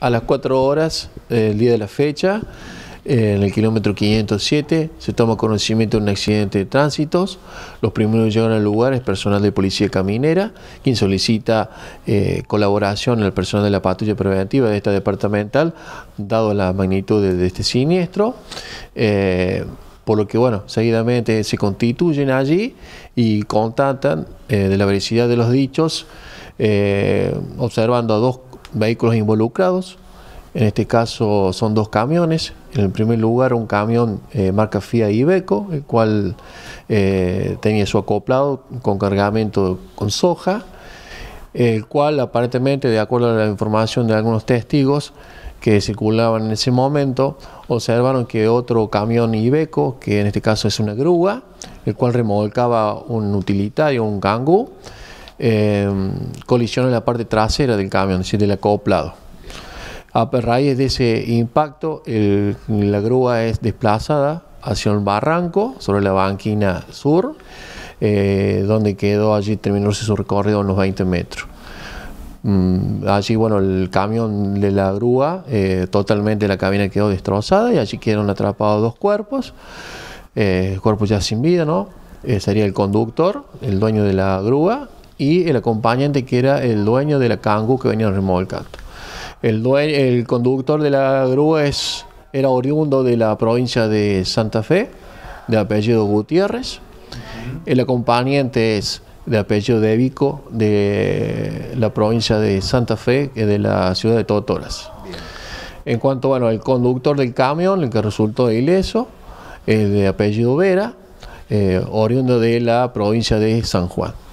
a las 4 horas del eh, día de la fecha, eh, en el kilómetro 507, se toma conocimiento de un accidente de tránsitos. Los primeros que llegan al lugar es personal de policía caminera, quien solicita eh, colaboración al personal de la patrulla preventiva de esta departamental, dado la magnitud de, este siniestro. por lo que, bueno, seguidamente se constituyen allí y contactan de la veracidad de los dichos, observando a dos vehículos involucrados. En este caso son dos camiones. En el primer lugar un camión eh, marca FIA Ibeco, el cual eh, tenía su acoplado con cargamento con soja, el cual aparentemente, de acuerdo a la información de algunos testigos que circulaban en ese momento, observaron que otro camión Ibeco, que en este caso es una grúa, el cual remolcaba un utilitario, un gangú eh, en la parte trasera del camión, es decir, del acoplado. A raíz de ese impacto, la grúa es desplazada hacia un barranco sobre la banquina sur, eh, donde quedó allí, terminó su recorrido unos 20 metros. Mm, allí, bueno, el camión de la grúa, eh, totalmente la cabina quedó destrozada y allí quedaron atrapados dos cuerpos, eh, cuerpos ya sin vida, ¿no? sería el conductor, el dueño de la grúa, y el acompañante que era el dueño de la cangú que venía en El, dueño, el conductor de la grúa era oriundo de la provincia de Santa Fe, de apellido Gutiérrez. El acompañante es de apellido Débico, de la provincia de Santa Fe, de la ciudad de Totoras. En cuanto bueno, al conductor del camión, el que resultó ileso, es de apellido Vera, eh, oriundo de la provincia de San Juan.